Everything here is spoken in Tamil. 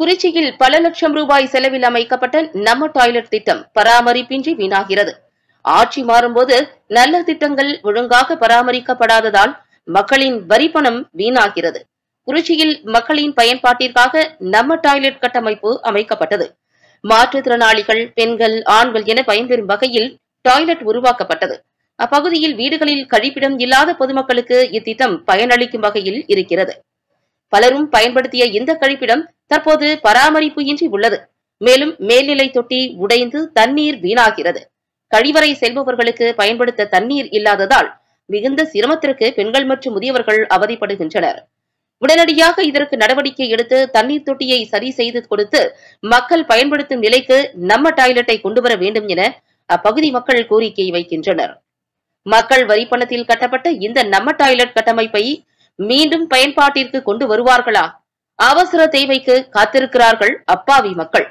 குறிச்சியில் பல லட்சம் ரூபாய் செலவில் அமைக்கப்பட்ட நம்ம டாய்லெட் திட்டம் பராமரிப்பின்றி வீணாகிறது ஆட்சி மாறும்போது நல்ல திட்டங்கள் ஒழுங்காக பராமரிக்கப்படாததால் மக்களின் வரிப்பணம் வீணாகிறது குறிச்சியில் மக்களின் பயன்பாட்டிற்காக நம்ம டாய்லெட் கட்டமைப்பு அமைக்கப்பட்டது மாற்றுத்திறனாளிகள் பெண்கள் ஆண்கள் என பயன்பெறும் வகையில் டாய்லெட் உருவாக்கப்பட்டது அப்பகுதியில் வீடுகளில் கழிப்பிடம் இல்லாத பொதுமக்களுக்கு இத்திட்டம் பயனளிக்கும் வகையில் இருக்கிறது பலரும் பயன்படுத்திய இந்த கழிப்பிடம் தற்போது பராமரிப்பு இன்றி உள்ளது மேலும் மேல்நிலை தொட்டி உடைந்து தண்ணீர் வீணாகிறது கழிவறை செல்பவர்களுக்கு பயன்படுத்த தண்ணீர் இல்லாததால் மிகுந்த சிரமத்திற்கு பெண்கள் மற்றும் முதியவர்கள் அவதிப்படுகின்றனர் உடனடியாக இதற்கு நடவடிக்கை எடுத்து தண்ணீர் தொட்டியை சரி செய்து கொடுத்து மக்கள் பயன்படுத்தும் நிலைக்கு நம்ம டாய்லெட்டை கொண்டுவர வேண்டும் என அப்பகுதி மக்கள் கோரிக்கை வைக்கின்றனர் மக்கள் வரிப்பணத்தில் கட்டப்பட்ட இந்த நம்ம டாய்லெட் கட்டமைப்பை மீண்டும் பயன்பாட்டிற்கு கொண்டு வருவார்களா அவசர தேவைக்கு காத்திருக்கிறார்கள் அப்பாவி மக்கள்